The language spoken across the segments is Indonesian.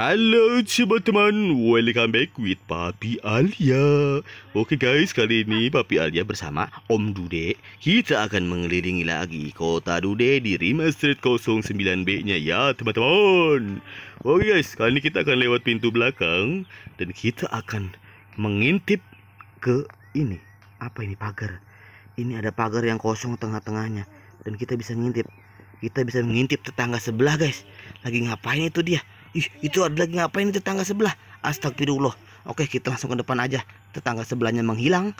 Halo teman teman, welcome back with Papi Alia Oke guys, kali ini Papi Alia bersama Om Dude Kita akan mengelilingi lagi kota Dude di street 09B nya ya teman-teman Oke okay guys, kali ini kita akan lewat pintu belakang Dan kita akan mengintip ke ini Apa ini pagar? Ini ada pagar yang kosong tengah-tengahnya Dan kita bisa ngintip Kita bisa mengintip tetangga sebelah guys Lagi ngapain itu dia? Ih, itu ada lagi ngapain di tetangga sebelah? Astagfirullah. Oke, kita langsung ke depan aja. Tetangga sebelahnya menghilang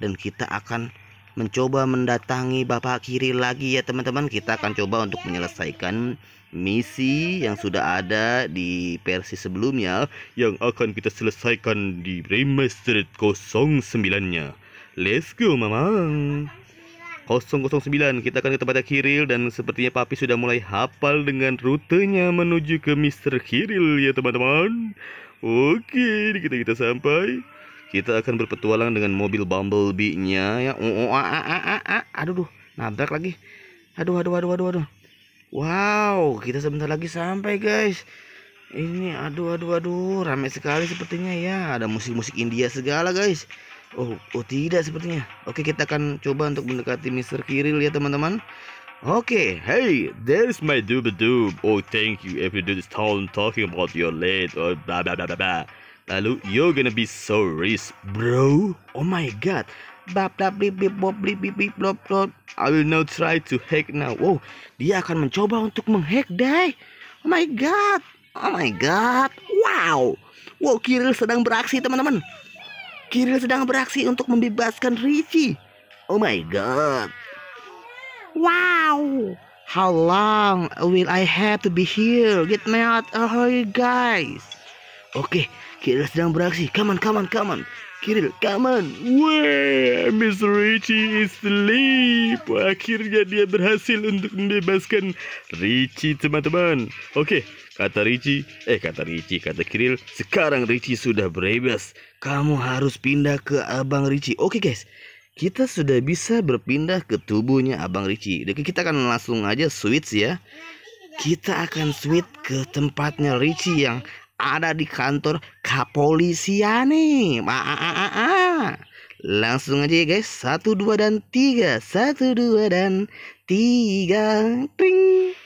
dan kita akan mencoba mendatangi bapak kiri lagi ya teman-teman. Kita akan coba untuk menyelesaikan misi yang sudah ada di versi sebelumnya yang akan kita selesaikan di remastered 09-nya. Let's go, Mamang. 009 kita akan ke tempatnya Kiril dan sepertinya Papi sudah mulai hafal dengan rutenya menuju ke Mr. Kiril ya teman-teman. Oke, kita kita sampai. Kita akan berpetualang dengan mobil Bumblebee-nya ya. Oh, oh, ah, ah, ah, aduh, duh, nabrak lagi. Aduh, aduh, aduh, aduh, aduh. Wow, kita sebentar lagi sampai, guys. Ini aduh aduh aduh, ramai sekali sepertinya ya. Ada musik-musik India segala, guys. Oh, oh tidak sepertinya. Oke, kita akan coba untuk mendekati Mr. Kiril ya, teman-teman. Oke, hey, there's my dude dude. Oh, thank you if you do this town talking about your late or blah bla bla bla Lalu, you're gonna be so rich, bro. Oh my god. Bap bap bip bip bop bip bip bip blop blop. I will now try to hack now. Wow, dia akan mencoba untuk menghack, dai. Oh my god. Oh my god. Wow. Wow, Kiril sedang beraksi, teman-teman. Kiril sedang beraksi untuk membebaskan Richie. Oh my god. Wow. How long will I have to be here? Get me out of here, guys. Oke, Kiril sedang beraksi. Kaman, kaman, kaman. Kiril, kaman. Wah, Miss Richie is sleep. Akhirnya dia berhasil untuk membebaskan Richie, teman-teman. Oke, kata Richie. Eh, kata Richie, kata Kiril. Sekarang Richie sudah bebas. Kamu harus pindah ke abang Richie. Oke, guys kita sudah bisa berpindah ke tubuhnya Abang Richie. Jadi kita akan langsung aja switch ya. Kita akan switch ke tempatnya Richie yang ada di kantor kepolisian nih. Ma -a -a -a -a. Langsung aja ya guys. Satu, dua, dan tiga. Satu, dua, dan tiga. Ring.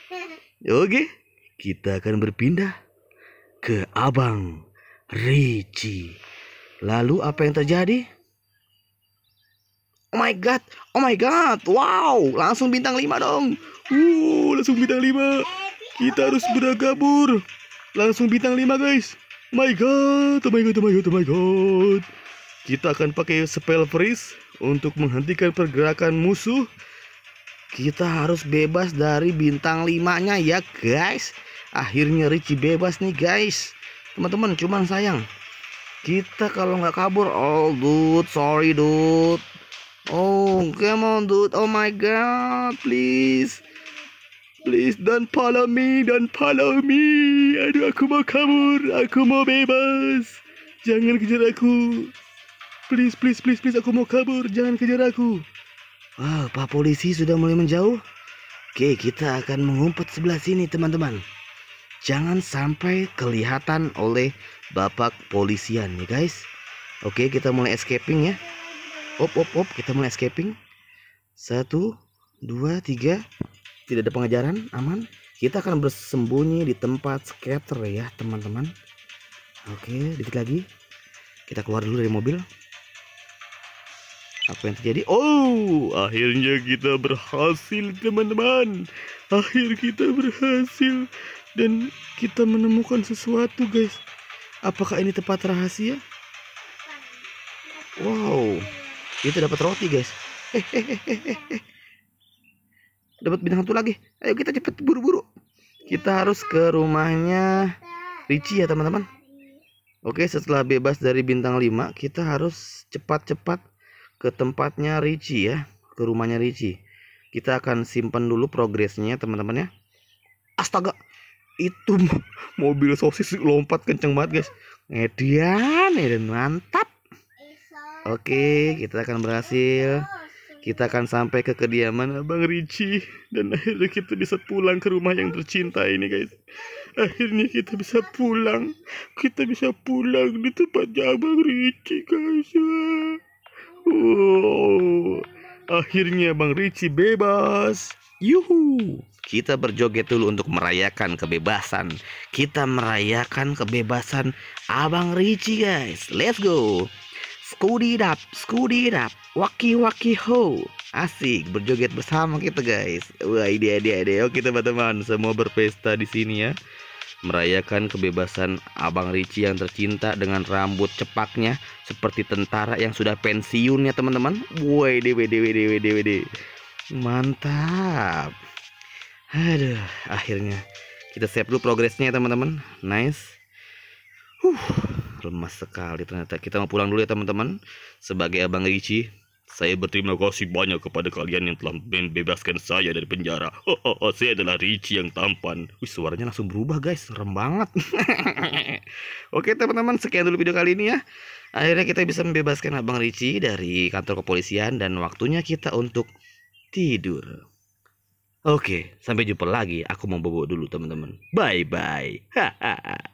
Oke. Kita akan berpindah ke Abang Ricci. Lalu apa yang terjadi? Oh my god, oh my god, wow, langsung bintang 5 dong. Uh, langsung bintang 5. Kita harus beragabur langsung bintang 5 guys my god oh my god oh my god oh my god kita akan pakai spell freeze untuk menghentikan pergerakan musuh kita harus bebas dari bintang 5 nya ya guys akhirnya Richie bebas nih guys teman-teman cuman sayang kita kalau nggak kabur oh dude sorry dude oh come on dude oh my god please Please don't follow me, don't follow me. Aduh, aku mau kabur, aku mau bebas. Jangan kejar aku. Please, please, please, please, aku mau kabur. Jangan kejar aku. Wah, Pak Polisi sudah mulai menjauh. Oke, kita akan mengumpet sebelah sini, teman-teman. Jangan sampai kelihatan oleh Bapak Polisian, ya guys. Oke, kita mulai escaping ya. Op, op, op, kita mulai escaping. Satu, dua, tiga tidak ada pengejaran aman kita akan bersembunyi di tempat scatter ya teman-teman oke dikit lagi kita keluar dulu dari mobil apa yang terjadi oh akhirnya kita berhasil teman-teman akhir kita berhasil dan kita menemukan sesuatu guys apakah ini tempat rahasia wow kita dapat roti guys eh, eh, eh, dapat bintang satu lagi ayo kita cepet buru-buru kita harus ke rumahnya Richie ya teman-teman oke setelah bebas dari bintang 5 kita harus cepat-cepat ke tempatnya Richie ya ke rumahnya Richie. kita akan simpan dulu progresnya teman-teman ya astaga itu mobil sosis lompat kenceng banget guys Edian Edian mantap Oke kita akan berhasil kita akan sampai ke kediaman Abang Ricci dan akhirnya kita bisa pulang ke rumah yang tercinta ini, guys. Akhirnya kita bisa pulang. Kita bisa pulang di tempatnya Abang Ricci, guys. Ya. Oh. Akhirnya abang Ricci bebas. Yuhu. Kita berjoget dulu untuk merayakan kebebasan. Kita merayakan kebebasan Abang Ricci, guys. Let's go. Scoot it up, scoot it up, waki waki ho. Asik berjoget bersama kita guys. Wah ini dia dia. Oke teman-teman, semua berpesta di sini ya. Merayakan kebebasan Abang Ricci yang tercinta dengan rambut cepaknya seperti tentara yang sudah pensiun ya teman-teman. Woi dewe dewe dewe dewe dewe. Mantap. Aduh, akhirnya kita save dulu progresnya teman-teman. Nice. Huh lemas sekali ternyata kita mau pulang dulu ya teman-teman sebagai abang Ricci saya berterima kasih banyak kepada kalian yang telah membebaskan saya dari penjara. Oh, oh, oh saya adalah Ricci yang tampan. Wih, suaranya langsung berubah guys, serem banget. Oke teman-teman, sekian dulu video kali ini ya. Akhirnya kita bisa membebaskan Abang Ricci dari kantor kepolisian dan waktunya kita untuk tidur. Oke, sampai jumpa lagi. Aku mau bobo dulu teman-teman. Bye-bye.